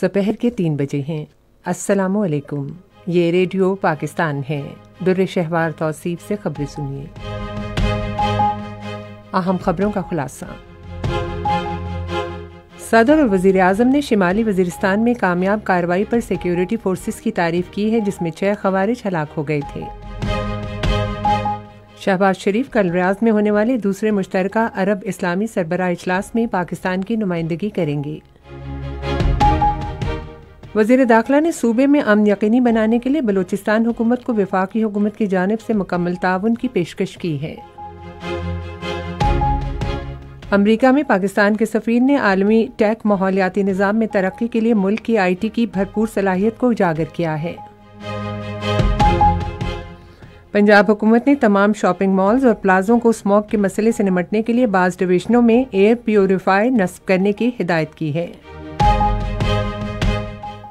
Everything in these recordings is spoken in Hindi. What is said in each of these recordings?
सुपहर के तीन बजे हैं अस्सलाम वालेकुम ये रेडियो पाकिस्तान है दुर्र शहवार तौसीफ से खबरें सुनिए अहम खबरों का खुलासा सदर और वजीर आजम ने शिमाली वजीरस्तान में कामयाब कार्रवाई पर सिक्योरिटी फोर्सेस की तारीफ की है जिसमें छह खवारिज हलाक हो गए थे शहबाज शरीफ कल रियाज में होने वाले दूसरे मुश्तरका अरब इस्लामी सरबराह इजलास में पाकिस्तान की नुमाइंदगी करेंगे वजीर दाखिला ने सूबे में अमन यकीनी बनाने के लिए बलोचिस्तान हुकूमत को विफाकी हुकूमत की जानब से मुकम्मल ताउन की पेशकश की है अमरीका में पाकिस्तान के सफ़ीर ने आलमी टैक माहौलियाती निज़ाम में तरक्की के लिए मुल्क की आई टी की भरपूर सलाहियत को उजागर किया है पंजाब हुकूमत ने तमाम शॉपिंग मॉल्स और प्लाजों को स्मॉग के मसले से निमटने के लिए बाज़ डिवीजनों में एयर प्योरीफायर नस्ब करने की हिदायत की है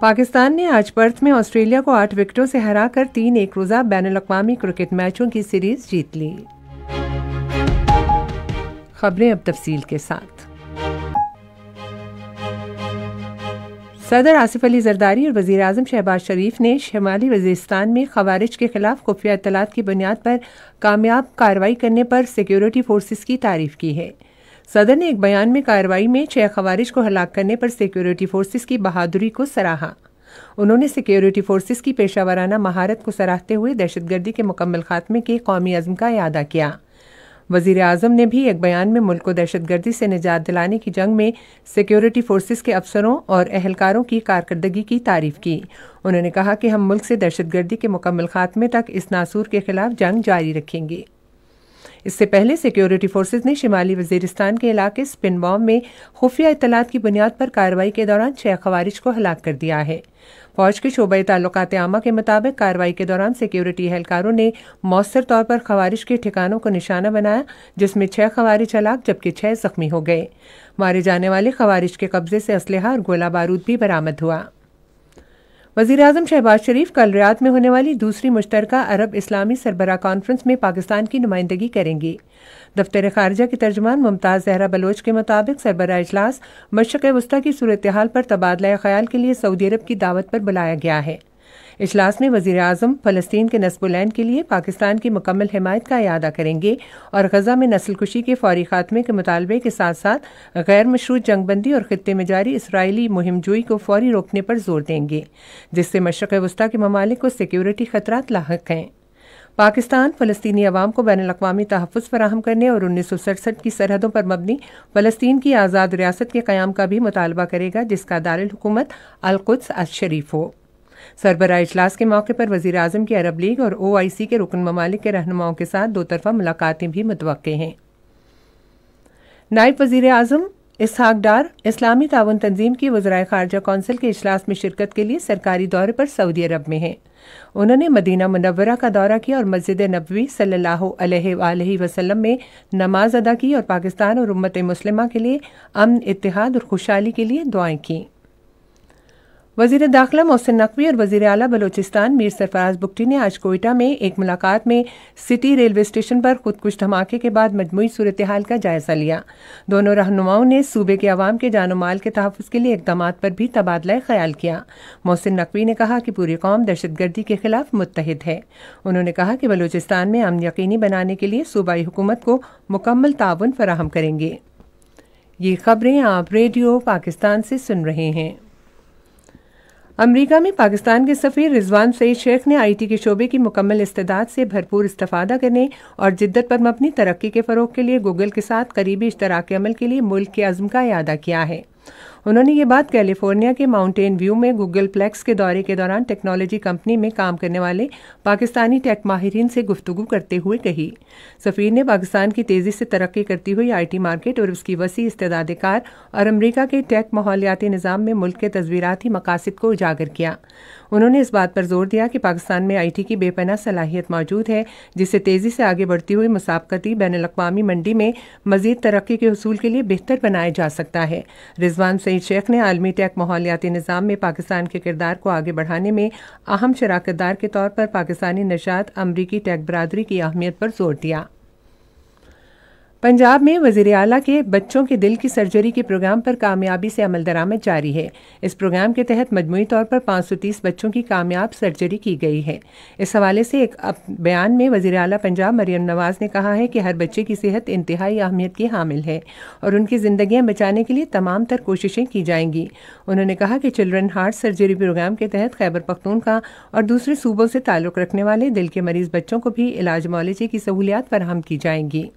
पाकिस्तान ने आज पर्थ में ऑस्ट्रेलिया को आठ विकेटों से हराकर तीन एक रोज़ा बैन अवी क्रिकेट मैचों की सीरीज जीत ली खबरें अब तफसील के साथ सदर आसिफ अली जरदारी और वजीर अजम शहबाज शरीफ ने शमाली वजीस्तान में खवारिज के खिलाफ खुफिया इतलात की बुनियाद पर कामयाब कार्रवाई करने पर सिक्योरिटी फोर्सेस की तारीफ की है सदर ने एक बयान में कार्रवाई में छह खबारिश को हलाक करने पर सिक्योरिटी फोर्सेस की बहादुरी को सराहा उन्होंने सिक्योरिटी फोर्सेस की पेशा महारत को सराहते हुए दहशतगर्दी के मुकम्मल खात्मे के कौमी अज़म का अदा किया वजीर अजम ने भी एक बयान में मुल्क को दहशतगर्दी से निजात दिलाने की जंग में सिक्योरिटी फोर्सेस के अफसरों और अहलकारों की कारकर्दगी की तारीफ की उन्होंने कहा कि हम मुल्क से दहशतगर्दी के मुकम्मल खात्मे तक इस नासूर के खिलाफ जंग जारी रखेंगे इससे पहले सिक्योरिटी फोर्सेज ने शिमाली वजीरिस्तान के इलाके स्पिन बॉम में खुफिया इतलात की बुनियाद पर कार्रवाई के दौरान छह खवारिज को हलाक कर दिया है फौज के शोबे ताल्लुकात आमा के मुताबिक कार्रवाई के दौरान सिक्योरिटी एहलकारों ने मौसर तौर पर खवारिज के ठिकानों को निशाना बनाया जिसमें छह खवारिज हलाक जबकि छह जख्मी हो गए मारे जाने वाले खवारिज के कब्जे से असलहा और गोला बारूद भी बरामद हुआ वजीर अजम शहबाज शरीफ कल रियाद में होने वाली दूसरी मुश्तरक अरब इस्लामी सरबरा कॉन्फ्रेंस में पाकिस्तान की नुमाइंदगी करेंगे दफ्तर खारजा के तर्जमान मुमताज़ जहरा बलोच के मुताबिक सरबरा अजलास मशक़ वस्ती की सूरत हाल पर तबादला ख्याल के लिए सऊदी अरब की दावत पर बुलाया गया है इजलास में वजीर अजम फलस्तीन के नस्बुलैन के लिए पाकिस्तान की मकम्मल हमायत का अदा करेंगे और गजा में नस्ल कुशी के फौरी खात्मे के मुतालबे के साथ साथ गैर मशरूत जंगबंदी और खत्े में जारी इसराइली मुहिम जोई को फौरी रोकने पर जोर देंगे जिससे मशरक वस्ती के ममालिक को सिक्योरिटी खतरा लाक हैं पाकिस्तान फ़लस्तनी अवाम को बैन अलावा तहफ़ फराहम करने और उन्नीस सौ सड़सठ की सरहदों पर मबनी फ़लस्तीन की आज़ाद रियासत के क़्याम का भी मुतालबा करेगा जिसका दारकूमत अलकुद्स अशरीफ हो सरबरा इजलास के मौके पर वजीर अजम की अरब लीग और ओ आई सी के रुकन ममालिक के रहनुमाओं के साथ दो तरफा मुलाकातें भी मुतव हैं नायब वजी अजम इसहाक डार इस्लामी ताउन तंजीम की वजरा खारजा कौंसिल के अजलास में शिरकत के लिए सरकारी दौरे पर सऊदी अरब में हैं उन्होंने मदीना मुनवरा का दौरा किया और मस्जिद नबवी सल्लल्लाहु वसलम में नमाज अदा की और पाकिस्तान और उम्मत मुस्लिमा के लिए अमन इतिहाद और खुशहाली के लिए दुआएं कीं वजीर दाखिला मोहसिन नकवी और वजीर अला बलोचिस्तान मीर सरफराज बुगटी ने आज कोयटा में एक मुलाकात में सिटी रेलवे स्टेशन पर खुदकुश धमाके के बाद मजमू सूरत हाल का जायजा लिया दोनों रहनुमाओं ने सूबे के आवाम के जानो माल के तहफ़ के लिए इकदाम पर भी तबादला ख्याल किया मोहसिन नकवी ने कहा कि पूरी कौम दहशतगर्दी के खिलाफ मुतहद है उन्होंने कहा कि बलोचिस्तान में अमन यकीनी बनाने के लिए सूबाई हुकूमत को मुकम्मल ताउन फराहम करेंगे ये खबरें आप रेडियो पाकिस्तान से सुन रहे हैं अमरीका में पाकिस्तान के सफ़ीर रिजवान सईद शेख ने आईटी के शोबे की मुकम्मल इस्तेदाद से भरपूर इस्तादा करने और जिद्दत पर मबनी तरक्की के फ़रोग के लिए गूगल के साथ करीबी इश्तराक अमल के लिए मुल्क के अज़म का अदा किया है उन्होंने ये बात कैलिफोर्निया के माउंटेन व्यू में गूगल प्लेक्स के दौरे के दौरान टेक्नोलॉजी कंपनी में काम करने वाले पाकिस्तानी टेक माहरीन से गुफ्तु करते हुए कही सफ़ीर ने पाकिस्तान की तेज़ी से तरक्की करती हुई आईटी मार्केट और उसकी वसी इस्तेदादकार और अमरीका के टेक माहौलियाती निज़ाम में मुल्क के तस्वीराती मकासद को उजागर किया उन्होंने इस बात पर जोर दिया कि पाकिस्तान में आईटी की बेपना सलाहियत मौजूद है जिसे तेज़ी से आगे बढ़ती हुई मुसाबकती बैन अवी मंडी में मजीद तरक्की के असूल के लिए बेहतर बनाया जा सकता है रिजवान सईद सईद शेख ने आलमी टैक माहौलियाती निज़ाम में पाकिस्तान के किरदार को आगे बढ़ाने में अहम शराकतदार के तौर पर पाकिस्तानी नशात अमरीकी टैक बरदरी की अहमियत पर जोर दिया पंजाब में वजीर अला के बच्चों के दिल की सर्जरी के प्रोग्राम पर कामयाबी से अमल दरामद जारी है इस प्रोग्राम के तहत मजमू तौर पर 530 बच्चों की कामयाब सर्जरी की गई है इस हवाले से एक बयान में वजीर अला पंजाब मरियम नवाज ने कहा है कि हर बच्चे की सेहत इंतहाई अहमियत की हामिल है और उनकी ज़िंदगियाँ बचाने के लिए तमाम तर कोशिशें की जाएंगी उन्होंने कहा कि चिल्ड्रन हार्ट सर्जरी प्रोग्राम के तहत खैबर पख्तूनखा और दूसरे सूबों से ताल्लुक़ रखने वाले दिल के मरीज़ बच्चों को भी इलाज मुआलजे की सहूलियात फराहम की जाएंगी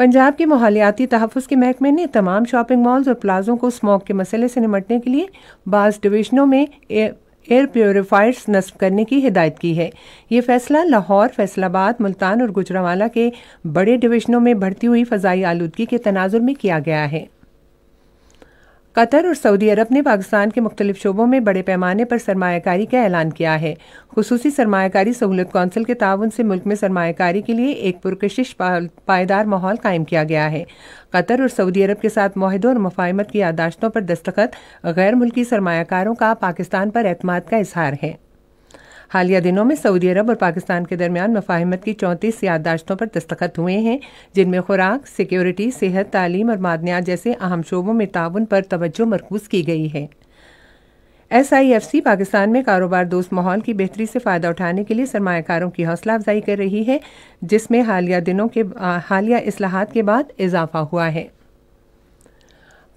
पंजाब के माहौलियाती तहफ़ के महकमे ने तमाम शॉपिंग मॉल्स और प्लाजों को स्मॉग के मसले से निमटने के लिए बास डिवीजनों में एयर प्योरीफायर्स नस्ब करने की हिदायत की है ये फैसला लाहौर फैसलाबाद मुल्तान और गुजरावाला के बड़े डिवीजनों में बढ़ती हुई फ़जाई आलूदगी के तनाजुर में किया गया है कतर और सऊदी अरब ने पाकिस्तान के मुख्तलिफ शोबों में बड़े पैमाने पर सरमाकारी का ऐलान किया है खसूसी सरमाकारी सहूलत कौंसिल के ताउन से मुल्क में सरमाकारी के लिए एक पुरकशिश पायदार माहौल कायम किया गया है कतर और सऊदी अरब के साथ माहदों और मफाहमत की यादाश्तों पर दस्तखत गैर मुल्की सरमाकारों का पाकिस्तान पर अतमाद का इजहार है हालिया दिनों में सऊदी अरब और पाकिस्तान के दरमियान मफाहमत की चौंतीस याददाश्तों पर दस्तखत हुए हैं जिनमें खुराक सिक्योरिटी सेहत तालीम और मादनियात जैसे अहम शोबों में ताउन पर तवज्जो मरकूज की गई है S I F C Pakistan में कारोबार दोस्त माहौल की बेहतरी से फ़ायदा उठाने के लिए सरमाकारों की हौसला अफजाई कर रही है जिसमें हालिया दिनों के हालिया असलाहत के बाद इजाफा हुआ है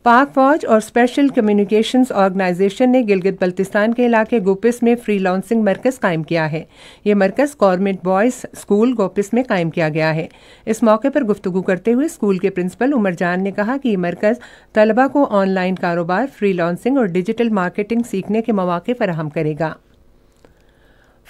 पाक फौज और स्पेशल कम्युनिकेशंस ऑर्गेनाइजेशन ने गिलगित बल्तिस्तान के इलाके गोपिस में फ्री लॉन्सिंग मरकज़ कायम किया है ये मरकज़ गवर्नमेंट बॉयज़ स्कूल गोपिस में कायम किया गया है इस मौके पर गुफ्तु करते हुए स्कूल के प्रिंसिपल उमर जान ने कहा कि ये मरकज़ तलबा को ऑनलाइन कारोबार फ्री लॉन्सिंग और डिजिटल मार्केटिंग सीखने के मौक़े फराहम करेगा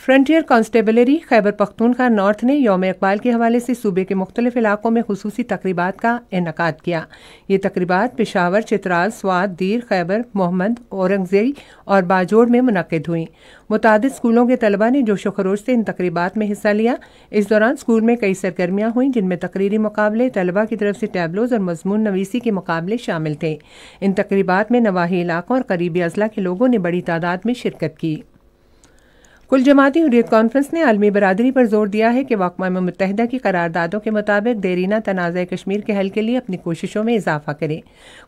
Frontier Constabulary Khyber Pakhtunkhwa north ने योम इकबाल के हवाले से सूबे के मुख्तलिफ इलाकों में खसूस तकरीबा का इनका किया ये तकरीबा पेशावर चित्राल स्वाद दीर खैबर मोहम्मद औरंगजेई और बाजोड़ में मुनद हुई मुतद स्कूलों के तलबा ने जोशो खरोश से इन तकरीबा में हिस्सा लिया इस दौरान स्कूल में कई सरगर्मियां हुई जिनमें तकरीरी मुकाबले तलबा की तरफ से टैबलोज और मजमून नवीसी के मुकाबले शामिल थे इन तकरीबा में नवाही इलाकों और करीबी अजला के लोगों ने बड़ी तादाद में शिरकत की कुल जमाती हुरियत कॉन्फ्रेंस ने आलमी बरदरी पर जोर दिया है कि वाकमा मुतहदा की करारदादों के मुताबिक देरीना तनाज़ कश्मीर के हल के लिए अपनी कोशिशों में इजाफा करें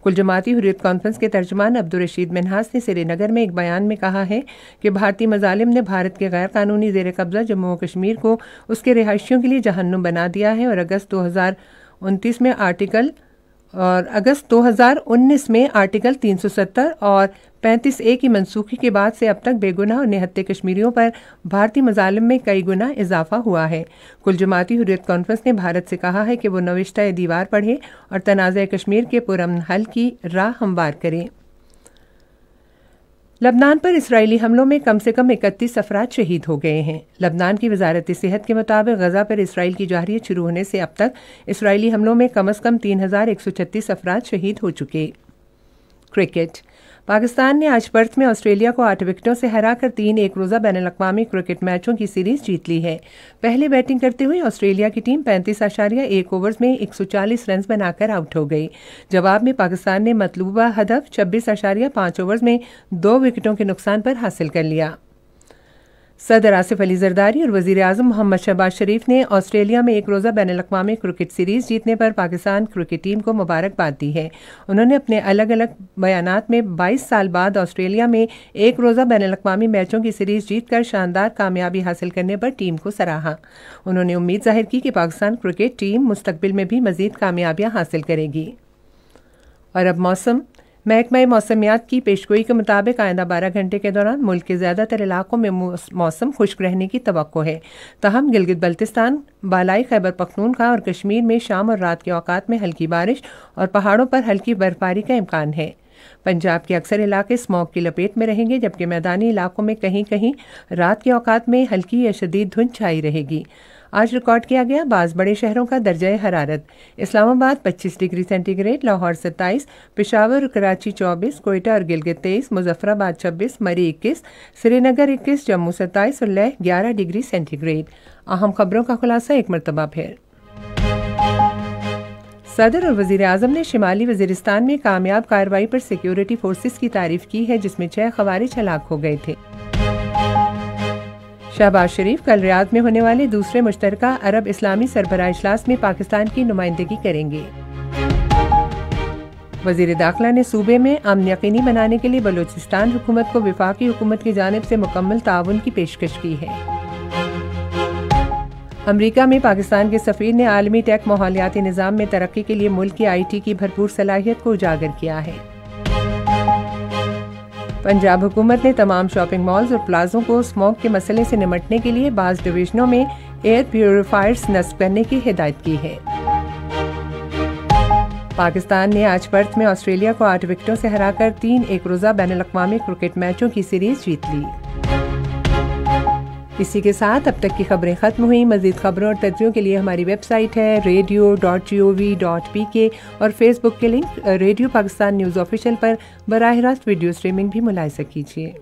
कुल जमाती हुरियत कॉन्फ्रेंस के तर्जमान अब्दुलरशीद मिनहास ने श्रीनगर में एक बयान में कहा है कि भारतीय मजालिम ने भारत के गैर कानूनी जेर कब्ज़ा जम्मू और कश्मीर को उसके रिहायशियों के लिए जहन्नुम बना दिया है और अगस्त दो हज़ार उनतीस में आर्टिकल और अगस्त 2019 में आर्टिकल 370 और 35 ए की मनसूखी के बाद से अब तक बेगुनाह और निहत्ते कश्मीरियों पर भारतीय मजालिम में कई गुना इजाफा हुआ है कुल जमाती हुरियत कॉन्फ्रेंस ने भारत से कहा है कि वो नविश्ता दीवार पढ़े और तनाज़ कश्मीर के पुरम हल की राह हमवार करें लबनान पर इसराइली हमलों में कम से कम इकतीस अफराद शहीद हो गए हैं लबनान की वजारत सेहत के मुताबिक गजा पर इसराइल की जाहरीत शुरू होने से अब तक इसराइली हमलों में कम अज़ कम तीन हज़ार एक सौ छत्तीस अफराद शहीद हो चुके क्रिकेट पाकिस्तान ने आज पर्थ में ऑस्ट्रेलिया को आठ विकेटों से हराकर तीन एक रोज़ा बैन अवी क्रिकेट मैचों की सीरीज जीत ली है पहले बैटिंग करते हुए ऑस्ट्रेलिया की टीम पैंतीस आशारिया एक ओवर्स में चालीस रन बनाकर आउट हो गई जवाब में पाकिस्तान ने मतलूबा हदफ छब्बीस आशारिया पांच ओवर्स में दो विकेटों के नुकसान पर हासिल कर लिया सदर आसिफ अली जरदारी और वजीर अजम मोहम्मद शहबाज शरीफ ने ऑस्ट्रेलिया में एक रोज़ा बैन अवी क्रिकेट सीरीज़ जीतने पर पाकिस्तान क्रिकेट टीम को मुबारकबाद दी है उन्होंने अपने अलग अलग बयान में बाईस साल बाद ऑस्ट्रेलिया में एक रोज़ा बैन अवी मैचों की सीरीज़ जीतकर शानदार कामयाबी हासिल करने पर टीम को सराहा उन्होंने उम्मीद जाहिर की कि पाकिस्तान क्रिकेट टीम मुस्तबिल में भी मजीद कामयाबियां हासिल करेगी और अब मौसम महकमा मौसमियात की पेशगोई के मुताबिक आइंदा बारह घंटे के दौरान मुल्क के ज़्यादातर इलाकों में मौसम खुश्क रहने की तो है तहम गिलगित बल्तिस्तान बालाई खैबर पखनूनखा और कश्मीर में शाम और रात के अवकात में हल्की बारिश और पहाड़ों पर हल्की बर्फबारी का इम्कान है पंजाब के अक्सर इलाके स्मॉग की लपेट में रहेंगे जबकि मैदानी इलाकों में कहीं कहीं रात के औकात में हल्की या शदीद धुंध छाई रहेगी आज रिकॉर्ड किया गया बाज बड़े शहरों का दर्जा हरारत इस्लामाबाद 25 डिग्री सेंटीग्रेड लाहौर 27, पिशावर और कराची 24, कोयटा और गिलगित 23, मुजफ्फराबाद 26, मरी 21, श्रीनगर 21, जम्मू 27 और लह 11 डिग्री सेंटीग्रेड अहम खबरों का खुलासा एक मरतबा फिर सदर और वजीर अजम ने शिमाली वजीरिस्तान में कामयाब कार्रवाई पर सिक्योरिटी फोर्सेस की तारीफ की है जिसमें छह खवारिज हलाक हो गए थे शहबाज शरीफ कल रियाद में होने वाले दूसरे मुश्तर अरब इस्लामी सरबरा अजलास में पाकिस्तान की नुमाइंदगी करेंगे वजीर दाखिला ने सूबे में अमन यकीनी बनाने के लिए बलूचिस्तान हुकूमत को विफाकी हुकूमत की जानब से मुकम्मल ताउन की पेशकश की है अमरीका में पाकिस्तान के सफ़ीर ने आलमी टेक माहौलियाती निज़ाम में तरक्की के लिए मुल्क की आई टी की भरपूर सलाहियत को उजागर किया है पंजाब हुकूमत ने तमाम शॉपिंग मॉल्स और प्लाजों को स्मोक के मसले से निमटने के लिए बाज डिवीजनों में एयर प्योरीफायर्स नस्ब करने की हिदायत की है पाकिस्तान ने आज पर्थ में ऑस्ट्रेलिया को आठ विकेटों से हराकर तीन एक रोज़ा बैन अवी क्रिकेट मैचों की सीरीज जीत ली इसी के साथ अब तक की खबरें खत्म हुई मजीद खबरों और तथ्यों के लिए हमारी वेबसाइट है radio dot G O V dot P K और फेसबुक के link radio Pakistan news official पर बरह रास्त वीडियो स्ट्रीमिंग भी मुलायजा कीजिए